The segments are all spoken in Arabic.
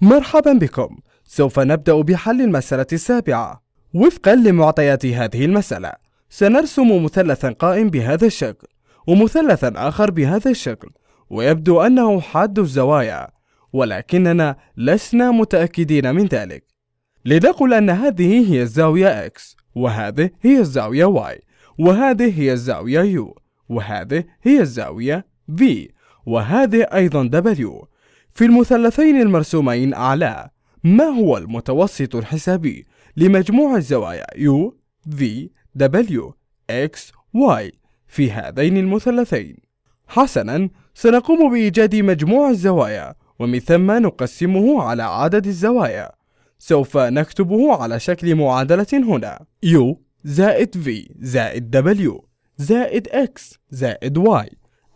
مرحبا بكم سوف نبدأ بحل المسألة السابعة وفقا لمعطيات هذه المسألة سنرسم مثلثا قائم بهذا الشكل ومثلثا آخر بهذا الشكل ويبدو أنه حاد الزوايا ولكننا لسنا متأكدين من ذلك لنقل أن هذه هي الزاوية X وهذه هي الزاوية Y وهذه هي الزاوية U وهذه هي الزاوية V وهذه أيضا W في المثلثين المرسومين أعلاه ما هو المتوسط الحسابي لمجموع الزوايا U, V, W, X, Y في هذين المثلثين؟ حسناً سنقوم بإيجاد مجموع الزوايا ومن ثم نقسمه على عدد الزوايا سوف نكتبه على شكل معادلة هنا U زائد V زائد W زائد X زائد Y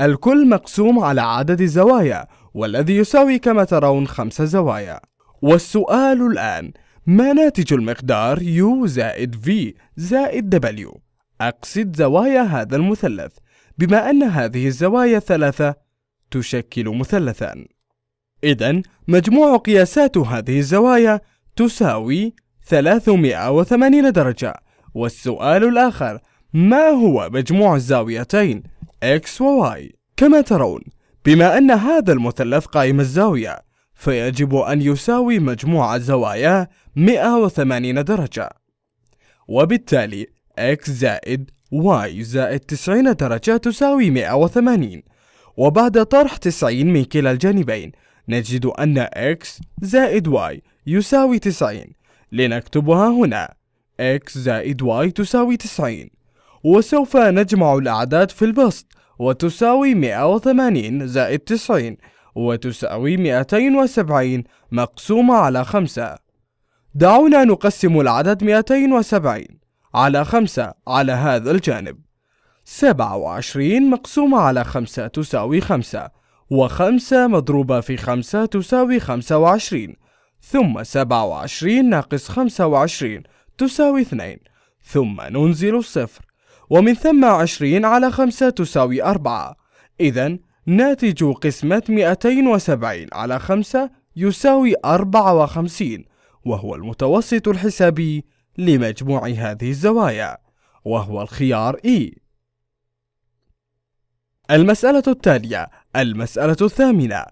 الكل مقسوم على عدد الزوايا والذي يساوي كما ترون خمس زوايا والسؤال الآن ما ناتج المقدار U زائد V زائد W أقصد زوايا هذا المثلث بما أن هذه الزوايا الثلاثة تشكل مثلثا إذا مجموع قياسات هذه الزوايا تساوي 380 درجة والسؤال الآخر ما هو مجموع الزاويتين X و Y؟ كما ترون بما أن هذا المثلث قائم الزاوية فيجب أن يساوي مجموع زواياه 180 درجة وبالتالي x زائد y زائد 90 درجة تساوي 180 وبعد طرح 90 من كلا الجانبين نجد أن x زائد y يساوي 90 لنكتبها هنا x زائد y تساوي 90 وسوف نجمع الأعداد في البسط وتساوي 180 زائد 90 وتساوي 270 مقسومة على 5 دعونا نقسم العدد 270 على 5 على هذا الجانب 27 مقسومة على 5 تساوي 5 و5 مضروبة في 5 تساوي 25 ثم 27 ناقص 25 تساوي 2 ثم ننزل الصفر ومن ثم عشرين على خمسة تساوي أربعة إذا ناتج قسمة 270 على خمسة يساوي أربعة وخمسين وهو المتوسط الحسابي لمجموع هذه الزوايا وهو الخيار E المسألة التالية المسألة الثامنة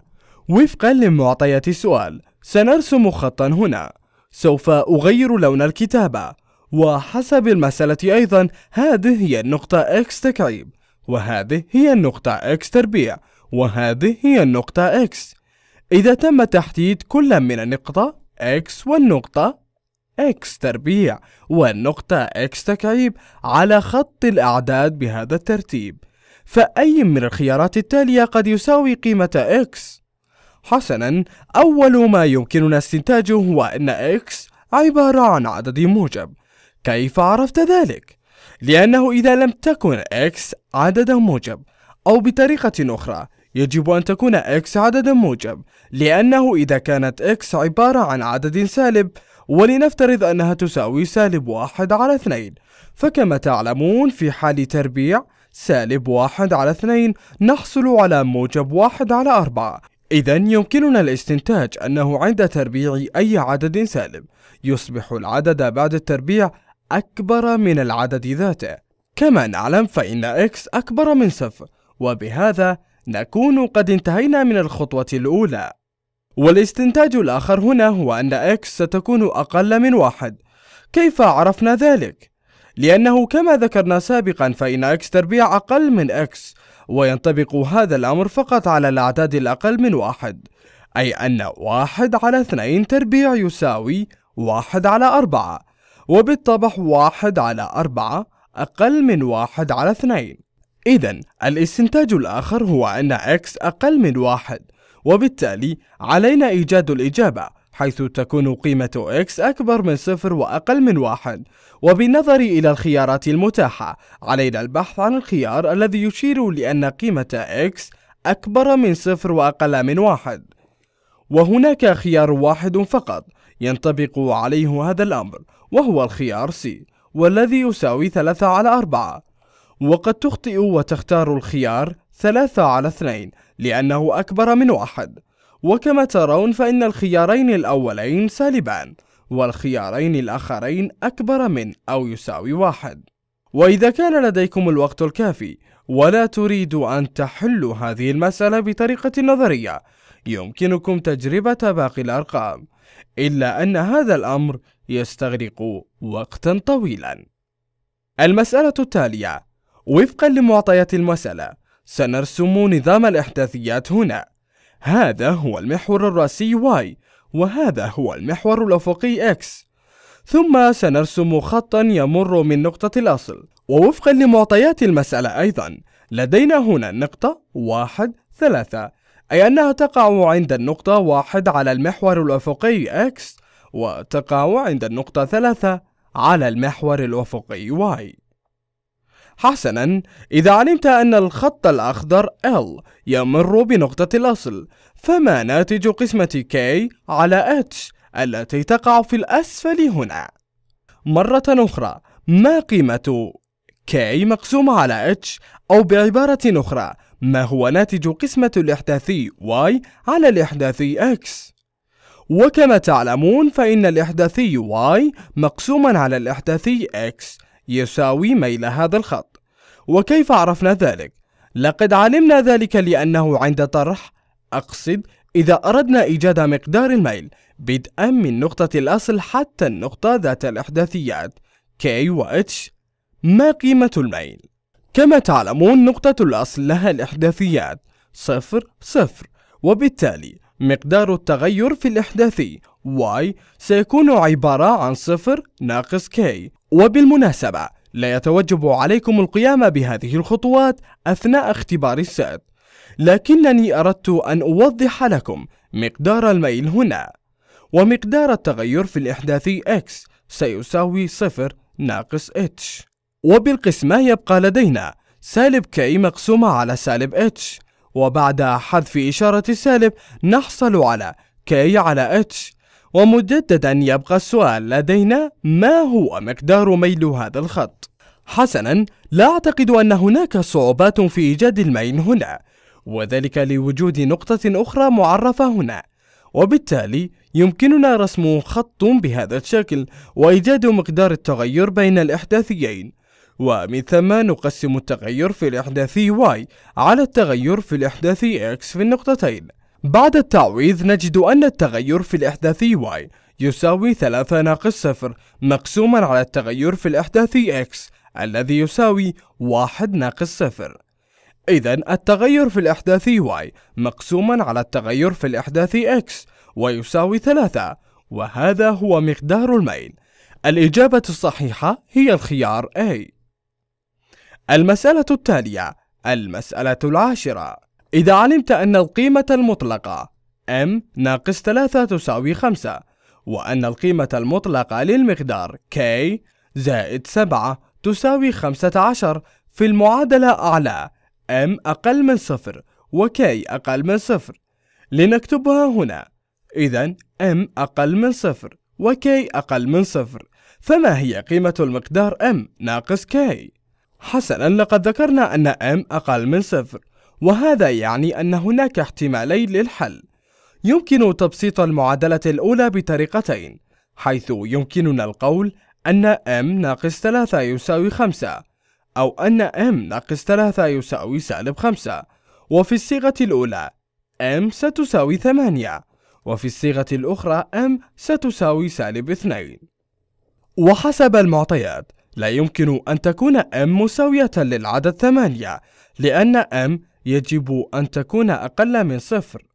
وفقا لمعطيات السؤال سنرسم خطا هنا سوف أغير لون الكتابة وحسب المسألة أيضا هذه هي النقطة x تكعيب وهذه هي النقطة x تربيع وهذه هي النقطة x إذا تم تحديد كل من النقطة x والنقطة x تربيع والنقطة x تكعيب على خط الأعداد بهذا الترتيب فأي من الخيارات التالية قد يساوي قيمة x حسنا أول ما يمكننا استنتاجه هو أن x عبارة عن عدد موجب كيف عرفت ذلك؟ لأنه إذا لم تكن x عددا موجب أو بطريقة أخرى يجب أن تكون x عددا موجب لأنه إذا كانت x عبارة عن عدد سالب ولنفترض أنها تساوي سالب واحد على اثنين فكما تعلمون في حال تربيع سالب واحد على اثنين نحصل على موجب واحد على أربعة إذا يمكننا الاستنتاج أنه عند تربيع أي عدد سالب يصبح العدد بعد التربيع أكبر من العدد ذاته كما نعلم فإن x أكبر من صفر وبهذا نكون قد انتهينا من الخطوة الأولى والاستنتاج الآخر هنا هو أن x ستكون أقل من واحد كيف عرفنا ذلك؟ لأنه كما ذكرنا سابقا فإن x تربيع أقل من x وينطبق هذا الأمر فقط على الأعداد الأقل من واحد أي أن واحد على اثنين تربيع يساوي واحد على أربعة وبالطبع واحد على أربعة أقل من واحد على اثنين إذا الاستنتاج الآخر هو أن x أقل من واحد وبالتالي علينا إيجاد الإجابة حيث تكون قيمة x أكبر من صفر وأقل من واحد وبالنظر إلى الخيارات المتاحة علينا البحث عن الخيار الذي يشير لأن قيمة x أكبر من صفر وأقل من واحد وهناك خيار واحد فقط ينطبق عليه هذا الأمر وهو الخيار سي والذي يساوي ثلاثة على أربعة وقد تخطئ وتختار الخيار ثلاثة على اثنين لأنه أكبر من واحد وكما ترون فإن الخيارين الأولين سالبان والخيارين الآخرين أكبر من أو يساوي واحد وإذا كان لديكم الوقت الكافي ولا تريد أن تحل هذه المسألة بطريقة نظرية يمكنكم تجربة باقي الأرقام إلا أن هذا الأمر يستغرق وقتا طويلا المسألة التالية وفقا لمعطيات المسألة سنرسم نظام الإحداثيات هنا هذا هو المحور الرأسي Y وهذا هو المحور الأفقي X ثم سنرسم خطا يمر من نقطة الأصل ووفقا لمعطيات المسألة أيضا لدينا هنا النقطة واحد ثلاثة أي أنها تقع عند النقطة واحد على المحور الأفقي x وتقع عند النقطة ثلاثة على المحور الأفقي y حسنا إذا علمت أن الخط الأخضر L يمر بنقطة الأصل فما ناتج قسمة K على H التي تقع في الأسفل هنا؟ مرة أخرى ما قيمة K مقسوم على H أو بعبارة أخرى ما هو ناتج قسمة الإحداثي Y على الإحداثي X وكما تعلمون فإن الإحداثي Y مقسوما على الإحداثي X يساوي ميل هذا الخط وكيف عرفنا ذلك؟ لقد علمنا ذلك لأنه عند طرح أقصد إذا أردنا إيجاد مقدار الميل بدءا من نقطة الأصل حتى النقطة ذات الإحداثيات K و H ما قيمة الميل؟ كما تعلمون نقطة الأصل لها الإحداثيات صفر صفر وبالتالي مقدار التغير في الإحداثي y سيكون عبارة عن صفر ناقص k وبالمناسبة لا يتوجب عليكم القيام بهذه الخطوات أثناء اختبار السات لكنني أردت أن أوضح لكم مقدار الميل هنا ومقدار التغير في الإحداثي x سيساوي صفر ناقص h وبالقسمة يبقى لدينا سالب كي مقسومة على سالب اتش وبعد حذف إشارة السالب نحصل على كي على اتش ومجددا يبقى السؤال لدينا ما هو مقدار ميل هذا الخط؟ حسنا لا أعتقد أن هناك صعوبات في إيجاد الميل هنا وذلك لوجود نقطة أخرى معرفة هنا وبالتالي يمكننا رسم خط بهذا الشكل وإيجاد مقدار التغير بين الإحداثيين ومن ثم نقسم التغير في الإحداث y على التغير في الإحداث x في النقطتين بعد التعويض نجد أن التغير في الإحداث y يساوي 3 ناقص 0 مقسوما على التغير في الإحداث x الذي يساوي 1 ناقص 0 إذا التغير في الإحداث y مقسوما على التغير في الإحداث x ويساوي 3 وهذا هو مقدار الميل الإجابة الصحيحة هي الخيار A المسألة التالية المسألة العاشرة إذا علمت أن القيمة المطلقة m ناقص 3 تساوي 5 وأن القيمة المطلقة للمقدار k زائد 7 تساوي 15 في المعادلة أعلى m أقل من صفر K أقل من صفر لنكتبها هنا إذا m أقل من صفر K أقل من صفر فما هي قيمة المقدار m ناقص k؟ حسنا لقد ذكرنا أن m أقل من صفر وهذا يعني أن هناك احتمالين للحل يمكن تبسيط المعادلة الأولى بطريقتين حيث يمكننا القول أن m ناقص 3 يساوي 5 أو أن m ناقص 3 يساوي سالب 5 وفي الصيغة الأولى m ستساوي 8 وفي الصيغة الأخرى m ستساوي سالب 2 وحسب المعطيات لا يمكن أن تكون M مساوية للعدد 8 لأن M يجب أن تكون أقل من صفر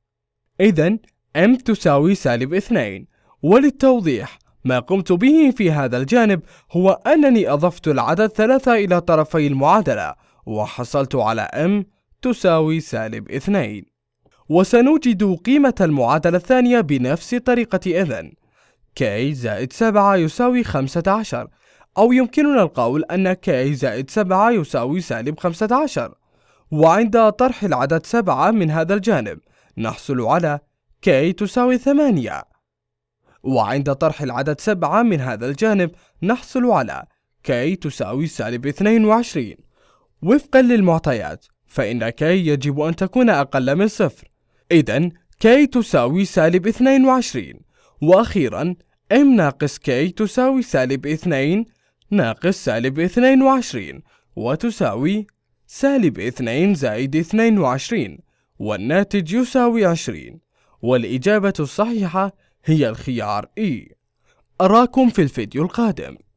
إذن M تساوي سالب 2 وللتوضيح ما قمت به في هذا الجانب هو أنني أضفت العدد 3 إلى طرفي المعادلة وحصلت على M تساوي سالب 2 وسنوجد قيمة المعادلة الثانية بنفس طريقة إذن K زائد 7 يساوي 15 أو يمكننا القول أن K زائد 7 يساوي سالب 15 وعند طرح العدد 7 من هذا الجانب نحصل على K تساوي 8 وعند طرح العدد 7 من هذا الجانب نحصل على K تساوي سالب 22 وفقا للمعطيات فإن K يجب أن تكون أقل من صفر إذن K تساوي سالب 22 وأخيرا M ناقص K تساوي سالب 2 ناقص سالب اثنين وعشرين وتساوي سالب اثنين زائد اثنين وعشرين والناتج يساوي عشرين والإجابة الصحيحة هي الخيار إي e. أراكم في الفيديو القادم